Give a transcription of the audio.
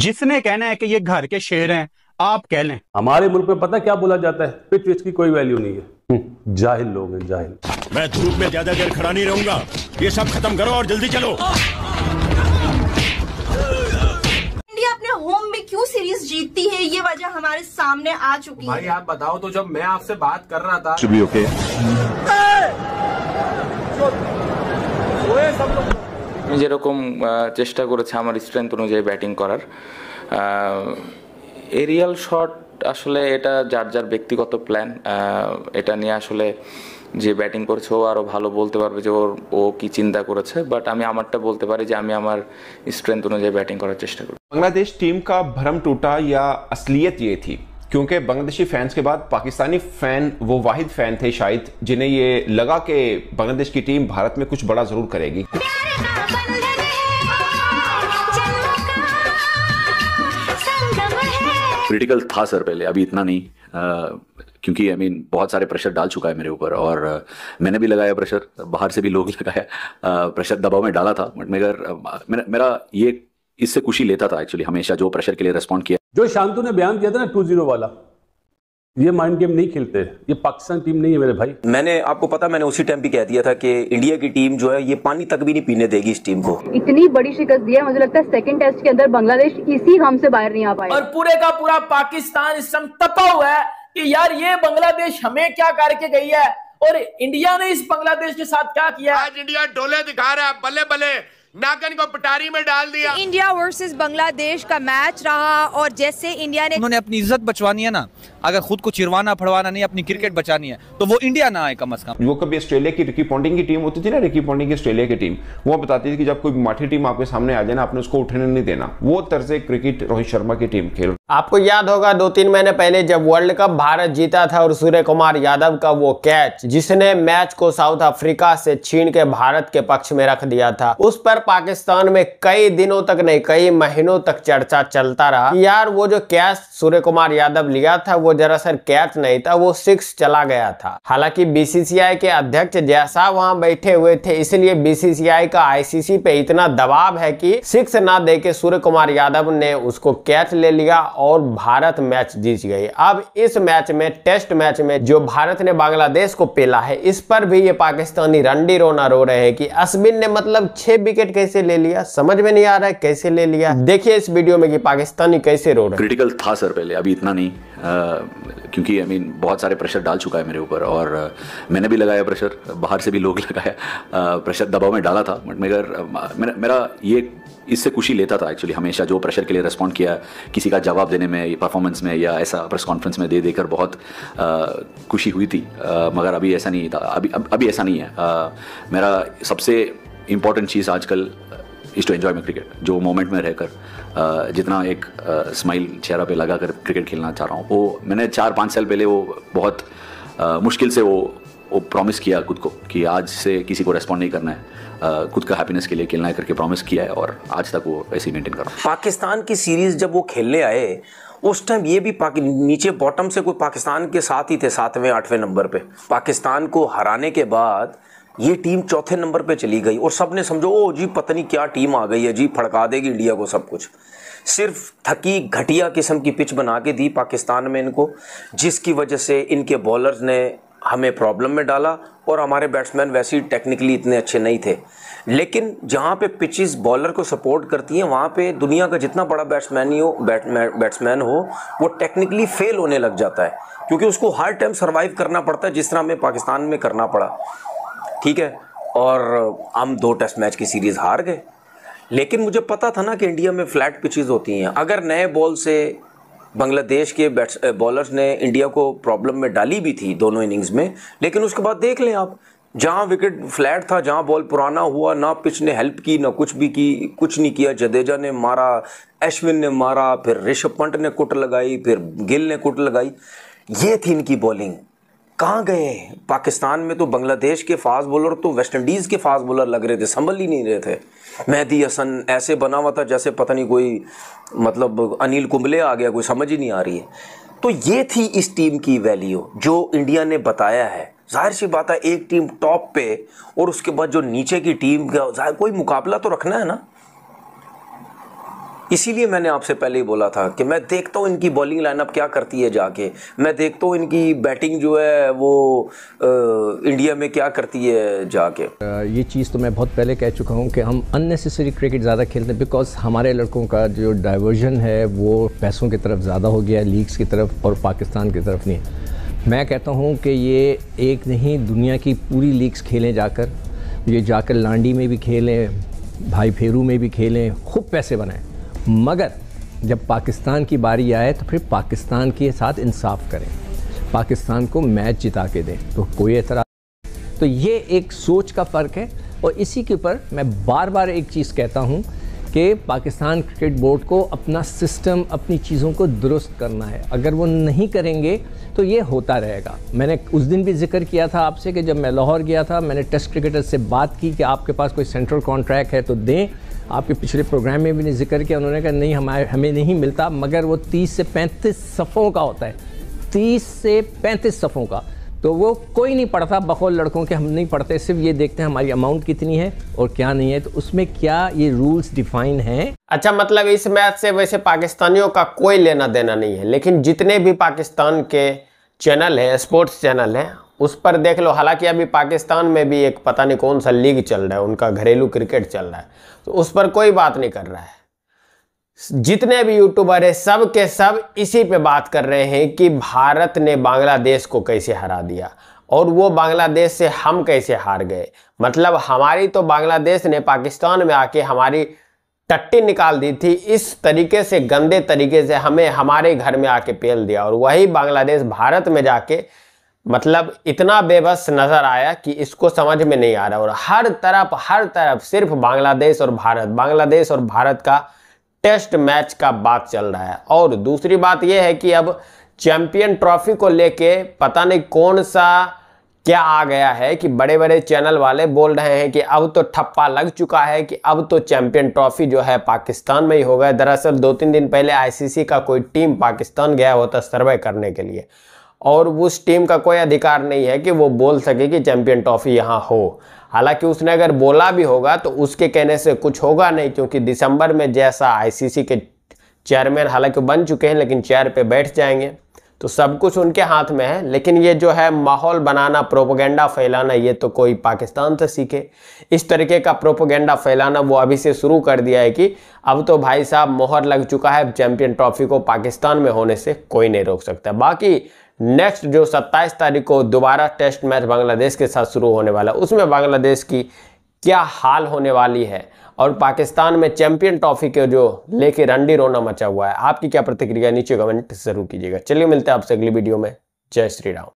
जिसने कहना है कि ये घर के शेर हैं आप कह लें हमारे मुल्क में पता क्या बोला जाता है पिच विच की कोई वैल्यू नहीं है हम्म। जाहिल लोग हैं जाहिल मैं धूप में ज्यादा देर खड़ा नहीं रहूंगा ये सब खत्म करो और जल्दी चलो होम में क्यों सीरीज जीतती है ये वजह हमारे सामने आ चुकी भाई है आप बताओ तो जब मैं आपसे बात कर रहा था ओके okay. सब लोग আমি যেরকম চেষ্টা করেছি আমার স্ট্রেংথ অনুযায়ী ব্যাটিং করার এরিয়াল শট আসলে এটা যার যার ব্যক্তিগত প্ল্যান এটা নিয়ে আসলে যে ব্যাটিং করেছে ও আরও ভালো বলতে পারবে যে ওর ও কি চিন্তা করেছে বাট আমি আমারটা বলতে পারি যে আমি আমার স্ট্রেংথ অনুযায়ী ব্যাটিং করার চেষ্টা করি বাংলাদেশ টিম কা भ्रम টুটা ইয়া আসলিয়ত ইয়ে থি क्योंकि बांग्लादेशी फैंस के बाद पाकिस्तानी फैन वो वाहिद फैन थे शायद जिन्हें ये लगा कि बांग्लादेश की टीम भारत में कुछ बड़ा जरूर करेगी क्रिटिकल था सर पहले अभी इतना नहीं Uh, क्योंकि आई I मीन mean, बहुत सारे प्रेशर डाल चुका है मेरे ऊपर और मैंने भी लगाया प्रेशर बाहर से भी लोग लगाया प्रेशर दबाव में डाला था बट मगर मेरा मेरा ये इससे खुशी लेता था एक्चुअली हमेशा जो प्रेशर के लिए रेस्पॉन्ड किया जो शांतु ने बयान दिया था ना टू जीरो वाला ये माइंड गेम नहीं खेलते ये पाकिस्तान टीम नहीं है मेरे भाई मैंने आपको पता मैंने उसी टाइम भी कह दिया था कि इंडिया की टीम जो है ये पानी तक भी नहीं पीने देगी इस टीम को इतनी बड़ी शिकस्त दी है मुझे लगता है सेकंड टेस्ट के अंदर बांग्लादेश इसी हम से बाहर नहीं आ पाया और पूरे का पूरा पाकिस्तान इस समय तपा हुआ है की यार ये बांग्लादेश हमें क्या करके गई है और इंडिया ने इस बांग्लादेश के साथ क्या किया आज इंडिया डोले दिखा रहा है बल्ले बल्ले नागन को पटारी में डाल दिया तो इंडिया वर्सेस बांग्लादेश का मैच रहा और जैसे इंडिया ने उन्होंने अपनी इज्जत बचवानी है ना अगर खुद को चिरवाना फड़वाना नहीं अपनी क्रिकेट बचानी है तो वो इंडिया ना आए कम अज कम वो कभी ऑस्ट्रेलिया की रिकी पॉन्डिंग की टीम होती थी ना रिकी पॉन्डिंग की ऑस्ट्रेलिया की टीम वो बताती थी कि जब कोई माठी टीम आपके सामने आ जाए ना आपने उसको उठने नहीं देना वो से क्रिकेट रोहित शर्मा की टीम खेल आपको याद होगा दो तीन महीने पहले जब वर्ल्ड कप भारत जीता था और सूर्य कुमार यादव का वो कैच जिसने मैच को साउथ अफ्रीका से छीन के भारत के पक्ष में रख दिया था उस पर पाकिस्तान में कई दिनों तक नहीं कई महीनों तक चर्चा चलता रहा यार वो जो कैच सूर्य कुमार यादव लिया था वो दरअसल कैच नहीं था वो सिक्स चला गया था हालांकि बीसीसीआई के अध्यक्ष जैसा वहां बैठे हुए थे इसलिए बीसीसीआई का आईसीसी पे इतना दबाव है की सिक्स ना दे के सूर्य कुमार यादव ने उसको कैच ले लिया और भारत मैच जीत गई अब इस मैच में टेस्ट मैच में जो भारत ने बांग्लादेश को पेला है इस पर भी ये पाकिस्तानी रंडी रोना रो रहे हैं कि अश्विन ने मतलब छह विकेट कैसे ले लिया समझ में नहीं आ रहा है कैसे ले लिया देखिए इस वीडियो में कि पाकिस्तानी कैसे रो रहे क्रिटिकल था सर पहले अभी इतना नहीं क्योंकि आई मीन बहुत सारे प्रेशर डाल चुका है मेरे ऊपर और मैंने भी लगाया प्रेशर बाहर से भी लोग लगाया प्रेशर दबाव में डाला था बट मगर मेरा ये इससे खुशी लेता था एक्चुअली हमेशा जो प्रेशर के लिए रेस्पॉन्ड किया किसी का जवाब देने में परफॉर्मेंस में या ऐसा प्रेस कॉन्फ्रेंस में दे देकर बहुत खुशी हुई थी आ, मगर अभी ऐसा नहीं था अभी अब, अभी ऐसा नहीं है आ, मेरा सबसे इम्पॉर्टेंट चीज़ आजकल is to enjoy my cricket जो मोमेंट में रहकर जितना एक स्माइल चेहरा पे लगा कर क्रिकेट खेलना चाह रहा हूँ वो मैंने चार पाँच साल पहले वो बहुत मुश्किल से वो वो प्रॉमिस किया खुद को कि आज से किसी को रेस्पॉन्ड नहीं करना है खुद का हैप्पीनेस के लिए खेलना है करके प्रॉमिस किया है और आज तक वो ऐसे ही मेंटेन कर रहा है पाकिस्तान की सीरीज़ जब वो खेलने आए उस टाइम ये भी नीचे बॉटम से कोई पाकिस्तान के साथ ही थे सातवें आठवें नंबर पे पाकिस्तान को हराने के बाद ये टीम चौथे नंबर पे चली गई और सब ने समझो ओ जी पता नहीं क्या टीम आ गई है जी फड़का देगी इंडिया को सब कुछ सिर्फ थकी घटिया किस्म की पिच बना के दी पाकिस्तान में इनको जिसकी वजह से इनके बॉलर्स ने हमें प्रॉब्लम में डाला और हमारे बैट्समैन वैसे ही टेक्निकली इतने अच्छे नहीं थे लेकिन जहाँ पे पिचिस बॉलर को सपोर्ट करती हैं वहाँ पे दुनिया का जितना बड़ा बैट्समैन ही हो बैट बैट्समैन हो वो टेक्निकली फेल होने लग जाता है क्योंकि उसको हर टाइम सर्वाइव करना पड़ता है जिस तरह हमें पाकिस्तान में करना पड़ा ठीक है और हम दो टेस्ट मैच की सीरीज़ हार गए लेकिन मुझे पता था ना कि इंडिया में फ्लैट पिचेस होती हैं अगर नए बॉल से बांग्लादेश के बैट्स बॉलर्स ने इंडिया को प्रॉब्लम में डाली भी थी दोनों इनिंग्स में लेकिन उसके बाद देख लें आप जहाँ विकेट फ्लैट था जहाँ बॉल पुराना हुआ ना पिच ने हेल्प की ना कुछ भी की कुछ नहीं किया जडेजा ने मारा एशविन ने मारा फिर ऋषभ पंत ने कुट लगाई फिर गिल ने कुट लगाई ये थी इनकी बॉलिंग कहाँ गए पाकिस्तान में तो बांग्लादेश के फास्ट बॉलर तो वेस्ट इंडीज़ के फास्ट बॉलर लग रहे थे संभल ही नहीं रहे थे मेहदी हसन ऐसे बना हुआ था जैसे पता नहीं कोई मतलब अनिल कुंबले आ गया कोई समझ ही नहीं आ रही है तो ये थी इस टीम की वैल्यू जो इंडिया ने बताया है जाहिर सी बात है एक टीम टॉप पे और उसके बाद जो नीचे की टीम का कोई मुकाबला तो रखना है ना इसीलिए मैंने आपसे पहले ही बोला था कि मैं देखता हूँ इनकी बॉलिंग लाइनअप क्या करती है जाके मैं देखता हूँ इनकी बैटिंग जो है वो आ, इंडिया में क्या करती है जाके ये चीज़ तो मैं बहुत पहले कह चुका हूँ कि हम अननेसेसरी क्रिकेट ज़्यादा खेलते हैं बिकॉज हमारे लड़कों का जो डाइवर्जन है वो पैसों की तरफ ज़्यादा हो गया है लीग्स की तरफ और पाकिस्तान की तरफ नहीं मैं कहता हूँ कि ये एक नहीं दुनिया की पूरी लीग्स खेलें जाकर ये जाकर लांडी में भी खेलें भाई फेरू में भी खेलें खूब पैसे बनाएं मगर जब पाकिस्तान की बारी आए तो फिर पाकिस्तान के साथ इंसाफ करें पाकिस्तान को मैच जिता के दें तो कोई एतराज़ तो ये एक सोच का फ़र्क है और इसी के ऊपर मैं बार बार एक चीज़ कहता हूँ कि पाकिस्तान क्रिकेट बोर्ड को अपना सिस्टम अपनी चीज़ों को दुरुस्त करना है अगर वो नहीं करेंगे तो ये होता रहेगा मैंने उस दिन भी जिक्र किया था आपसे कि जब मैं लाहौर गया था मैंने टेस्ट क्रिकेटर से बात की कि आपके पास कोई सेंट्रल कॉन्ट्रैक्ट है तो दें आपके पिछले प्रोग्राम में भी जिक्र किया उन्होंने कहा नहीं हमारे हमें नहीं मिलता मगर वो तीस से पैंतीस सफ़ों का होता है तीस से पैंतीस सफ़ों का तो वो कोई नहीं पढ़ता बखौल लड़कों के हम नहीं पढ़ते सिर्फ ये देखते हैं हमारी अमाउंट कितनी है और क्या नहीं है तो उसमें क्या ये रूल्स डिफाइन हैं अच्छा मतलब इस मैच से वैसे पाकिस्तानियों का कोई लेना देना नहीं है लेकिन जितने भी पाकिस्तान के चैनल हैं स्पोर्ट्स चैनल हैं उस पर देख लो हालांकि अभी पाकिस्तान में भी एक पता नहीं कौन सा लीग चल रहा है उनका घरेलू क्रिकेट चल रहा है तो उस पर कोई बात नहीं कर रहा है जितने भी यूट्यूबर है सब के सब इसी पे बात कर रहे हैं कि भारत ने बांग्लादेश को कैसे हरा दिया और वो बांग्लादेश से हम कैसे हार गए मतलब हमारी तो बांग्लादेश ने पाकिस्तान में आके हमारी टट्टी निकाल दी थी इस तरीके से गंदे तरीके से हमें हमारे घर में आके पेल दिया और वही बांग्लादेश भारत में जाके मतलब इतना बेबस नज़र आया कि इसको समझ में नहीं आ रहा और हर तरफ हर तरफ सिर्फ बांग्लादेश और भारत बांग्लादेश और भारत का टेस्ट मैच का बात चल रहा है और दूसरी बात यह है कि अब चैंपियन ट्रॉफी को लेके पता नहीं कौन सा क्या आ गया है कि बड़े बड़े चैनल वाले बोल रहे हैं कि अब तो ठप्पा लग चुका है कि अब तो चैंपियन ट्रॉफी जो है पाकिस्तान में ही होगा दरअसल दो तीन दिन पहले आईसीसी का कोई टीम पाकिस्तान गया होता सर्वे करने के लिए और उस टीम का कोई अधिकार नहीं है कि वो बोल सके कि चैंपियन ट्रॉफी यहाँ हो हालांकि उसने अगर बोला भी होगा तो उसके कहने से कुछ होगा नहीं क्योंकि दिसंबर में जैसा आईसीसी के चेयरमैन हालांकि बन चुके हैं लेकिन चेयर पे बैठ जाएंगे तो सब कुछ उनके हाथ में है लेकिन ये जो है माहौल बनाना प्रोपोगेंडा फैलाना ये तो कोई पाकिस्तान से सीखे इस तरीके का प्रोपोगेंडा फैलाना वो अभी से शुरू कर दिया है कि अब तो भाई साहब मोहर लग चुका है चैंपियन ट्रॉफी को पाकिस्तान में होने से कोई नहीं रोक सकता बाकी नेक्स्ट जो 27 तारीख को दोबारा टेस्ट मैच बांग्लादेश के साथ शुरू होने वाला है उसमें बांग्लादेश की क्या हाल होने वाली है और पाकिस्तान में चैंपियन ट्रॉफी के जो लेके रंडी रोना मचा हुआ है आपकी क्या प्रतिक्रिया नीचे कमेंट जरूर कीजिएगा चलिए मिलते हैं आपसे अगली वीडियो में जय श्री राम